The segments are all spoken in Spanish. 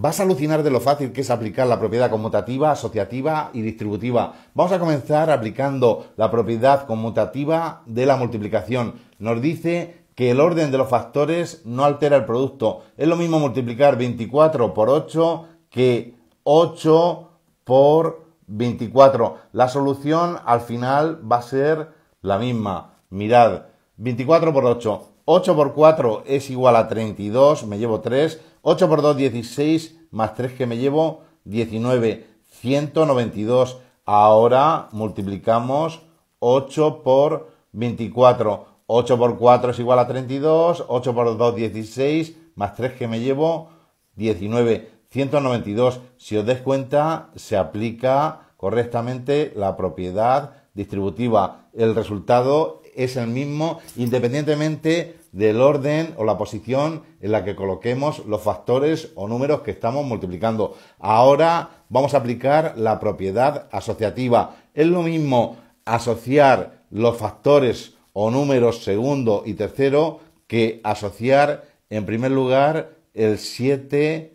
Vas a alucinar de lo fácil que es aplicar la propiedad conmutativa, asociativa y distributiva. Vamos a comenzar aplicando la propiedad conmutativa de la multiplicación. Nos dice que el orden de los factores no altera el producto. Es lo mismo multiplicar 24 por 8 que 8 por 24. La solución al final va a ser la misma. Mirad, 24 por 8. 8 por 4 es igual a 32, me llevo 3. 8 por 2, 16, más 3 que me llevo, 19, 192. Ahora multiplicamos 8 por 24. 8 por 4 es igual a 32, 8 por 2, 16, más 3 que me llevo, 19, 192. Si os des cuenta, se aplica correctamente la propiedad distributiva. El resultado es el mismo independientemente del orden o la posición en la que coloquemos los factores o números que estamos multiplicando. Ahora vamos a aplicar la propiedad asociativa. Es lo mismo asociar los factores o números segundo y tercero que asociar en primer lugar el 7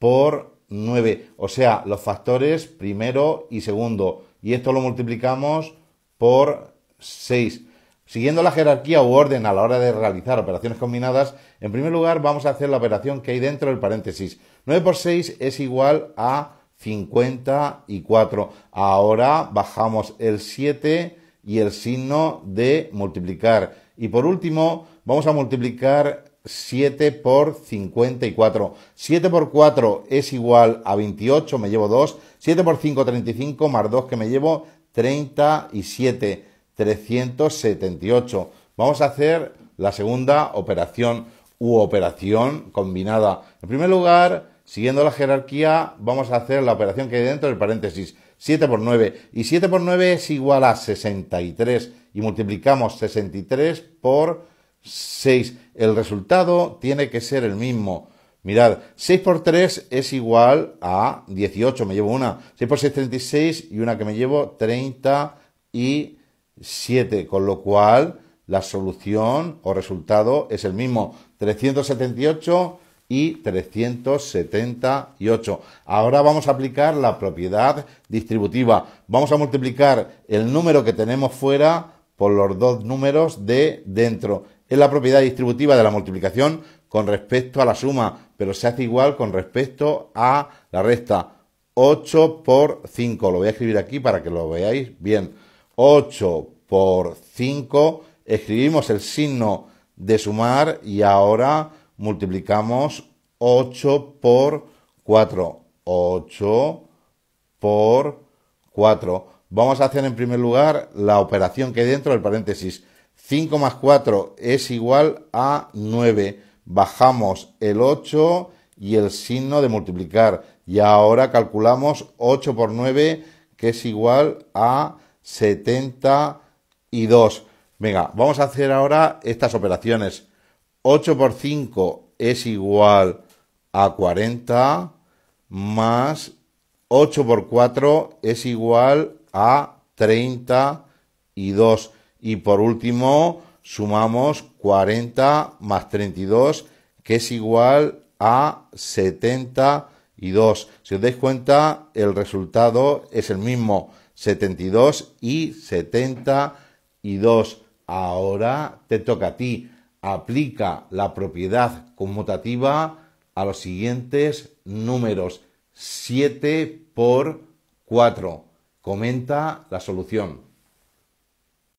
por 9, o sea, los factores primero y segundo. Y esto lo multiplicamos por 6. Siguiendo la jerarquía u orden a la hora de realizar operaciones combinadas, en primer lugar vamos a hacer la operación que hay dentro del paréntesis. 9 por 6 es igual a 54. Ahora bajamos el 7 y el signo de multiplicar. Y por último, vamos a multiplicar 7 por 54. 7 por 4 es igual a 28, me llevo 2. 7 por 5, 35, más 2 que me llevo 37. 378. Vamos a hacer la segunda operación u operación combinada. En primer lugar, siguiendo la jerarquía, vamos a hacer la operación que hay dentro del paréntesis. 7 por 9. Y 7 por 9 es igual a 63. Y multiplicamos 63 por 6. El resultado tiene que ser el mismo. Mirad, 6 por 3 es igual a 18, me llevo una. 6 por 6, 36 y una que me llevo 36. 7, con lo cual la solución o resultado es el mismo, 378 y 378. Ahora vamos a aplicar la propiedad distributiva. Vamos a multiplicar el número que tenemos fuera por los dos números de dentro. Es la propiedad distributiva de la multiplicación con respecto a la suma, pero se hace igual con respecto a la resta. 8 por 5. Lo voy a escribir aquí para que lo veáis bien. 8 por 5, escribimos el signo de sumar y ahora multiplicamos 8 por 4. 8 por 4. Vamos a hacer en primer lugar la operación que hay dentro del paréntesis. 5 más 4 es igual a 9. Bajamos el 8 y el signo de multiplicar. Y ahora calculamos 8 por 9 que es igual a 72. Venga, vamos a hacer ahora estas operaciones. 8 por 5 es igual a 40 más 8 por 4 es igual a 32. Y por último, sumamos 40 más 32, que es igual a 72. Si os dais cuenta, el resultado es el mismo. 72 y 72. Ahora te toca a ti. Aplica la propiedad conmutativa a los siguientes números. 7 por 4. Comenta la solución.